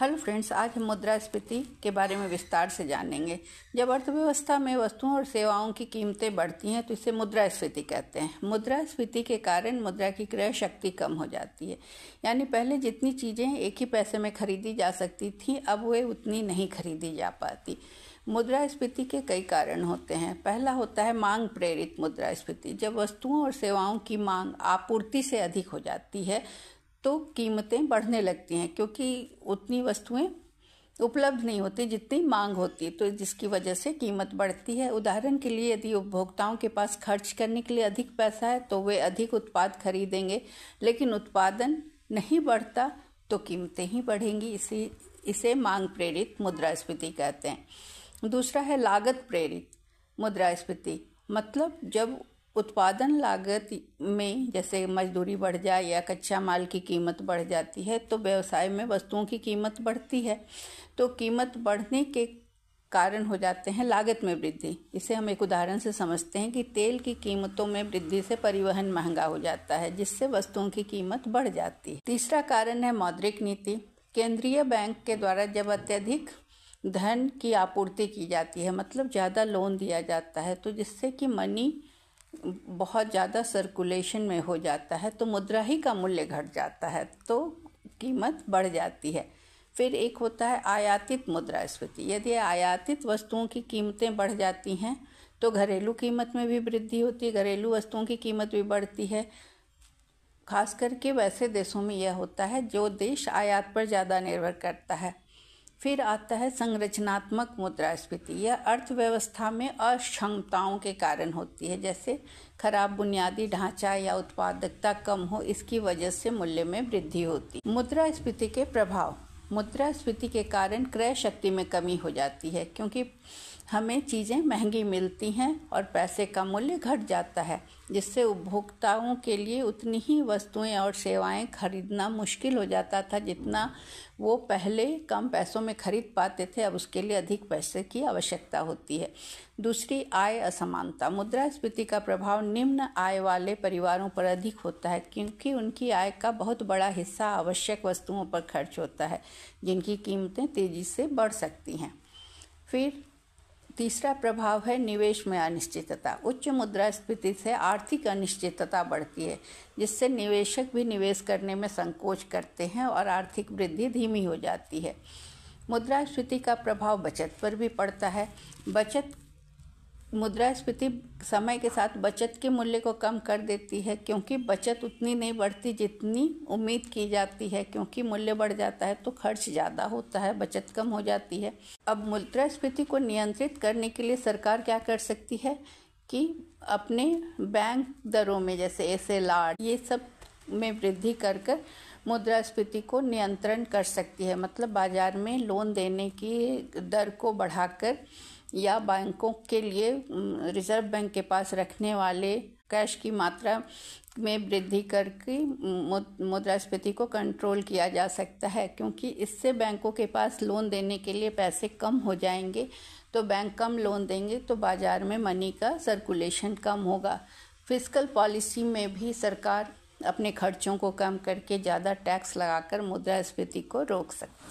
hello friends आज हम मुद्रास्फीति के बारे में विस्तार से जानेंगे जब अर्थव्यवस्था में वस्तुओं और सेवाओं की कीमतें बढ़ती हैं तो इसे मुद्रास्फीति कहते हैं मुद्रास्फीति के कारण मुद्रा की क्रय शक्ति कम हो जाती है यानी पहले जितनी चीज़ें एक ही पैसे में खरीदी जा सकती थी अब वे उतनी नहीं खरीदी जा पाती मुद्रास्फीति के कई कारण होते हैं पहला होता है मांग प्रेरित मुद्रास्फीति जब वस्तुओं और सेवाओं की मांग आपूर्ति से अधिक हो जाती है तो कीमतें बढ़ने लगती हैं क्योंकि उतनी वस्तुएं उपलब्ध नहीं होती जितनी मांग होती है तो जिसकी वजह से कीमत बढ़ती है उदाहरण के लिए यदि उपभोक्ताओं के पास खर्च करने के लिए अधिक पैसा है तो वे अधिक उत्पाद खरीदेंगे लेकिन उत्पादन नहीं बढ़ता तो कीमतें ही बढ़ेंगी इसी इसे मांग प्रेरित मुद्रास्फीति कहते हैं दूसरा है लागत प्रेरित मुद्रास्फीति मतलब जब उत्पादन लागत में जैसे मजदूरी बढ़ जाए या कच्चा माल की कीमत बढ़ जाती है तो व्यवसाय में वस्तुओं की कीमत बढ़ती है तो कीमत बढ़ने के कारण हो जाते हैं लागत में वृद्धि इसे हम एक उदाहरण से समझते हैं कि तेल की कीमतों में वृद्धि से परिवहन महंगा हो जाता है जिससे वस्तुओं की कीमत बढ़ जाती है तीसरा कारण है मौद्रिक नीति केंद्रीय बैंक के द्वारा जब अत्यधिक धन की आपूर्ति की जाती है मतलब ज़्यादा लोन दिया जाता है तो जिससे कि मनी बहुत ज़्यादा सर्कुलेशन में हो जाता है तो मुद्रा ही का मूल्य घट जाता है तो कीमत बढ़ जाती है फिर एक होता है आयातित मुद्रास्फीति यदि आयातित वस्तुओं की कीमतें बढ़ जाती हैं तो घरेलू कीमत में भी वृद्धि होती है घरेलू वस्तुओं की कीमत भी बढ़ती है खास करके वैसे देशों में यह होता है जो देश आयात पर ज़्यादा निर्भर करता है फिर आता है संरचनात्मक मुद्रास्फीति यह अर्थव्यवस्था में अक्षमताओं के कारण होती है जैसे खराब बुनियादी ढांचा या उत्पादकता कम हो इसकी वजह से मूल्य में वृद्धि होती मुद्रास्फीति के प्रभाव मुद्रास्फीति के कारण क्रय शक्ति में कमी हो जाती है क्योंकि हमें चीज़ें महंगी मिलती हैं और पैसे का मूल्य घट जाता है जिससे उपभोक्ताओं के लिए उतनी ही वस्तुएं और सेवाएं खरीदना मुश्किल हो जाता था जितना वो पहले कम पैसों में खरीद पाते थे अब उसके लिए अधिक पैसे की आवश्यकता होती है दूसरी आय असमानता मुद्रास्फीति का प्रभाव निम्न आय वाले परिवारों पर अधिक होता है क्योंकि उनकी आय का बहुत बड़ा हिस्सा आवश्यक वस्तुओं पर खर्च होता है जिनकी कीमतें तेजी से बढ़ सकती हैं फिर तीसरा प्रभाव है निवेश में अनिश्चितता उच्च मुद्रास्फीति से आर्थिक अनिश्चितता बढ़ती है जिससे निवेशक भी निवेश करने में संकोच करते हैं और आर्थिक वृद्धि धीमी हो जाती है मुद्रास्फीति का प्रभाव बचत पर भी पड़ता है बचत मुद्रास्फीति समय के साथ बचत के मूल्य को कम कर देती है क्योंकि बचत उतनी नहीं बढ़ती जितनी उम्मीद की जाती है क्योंकि मूल्य बढ़ जाता है तो खर्च ज़्यादा होता है बचत कम हो जाती है अब मुद्रास्फीति को नियंत्रित करने के लिए सरकार क्या कर सकती है कि अपने बैंक दरों में जैसे एस एल आर ये सब में वृद्धि कर कर मुद्रास्फीति को नियंत्रण कर सकती है मतलब बाजार में लोन देने की दर को बढ़ाकर या बैंकों के लिए रिजर्व बैंक के पास रखने वाले कैश की मात्रा में वृद्धि करके मुद्रास्फीति को कंट्रोल किया जा सकता है क्योंकि इससे बैंकों के पास लोन देने के लिए पैसे कम हो जाएंगे तो बैंक कम लोन देंगे तो बाजार में मनी का सर्कुलेशन कम होगा फिजिकल पॉलिसी में भी सरकार अपने खर्चों को कम करके ज़्यादा टैक्स लगाकर मुद्रास्फीति को रोक सकती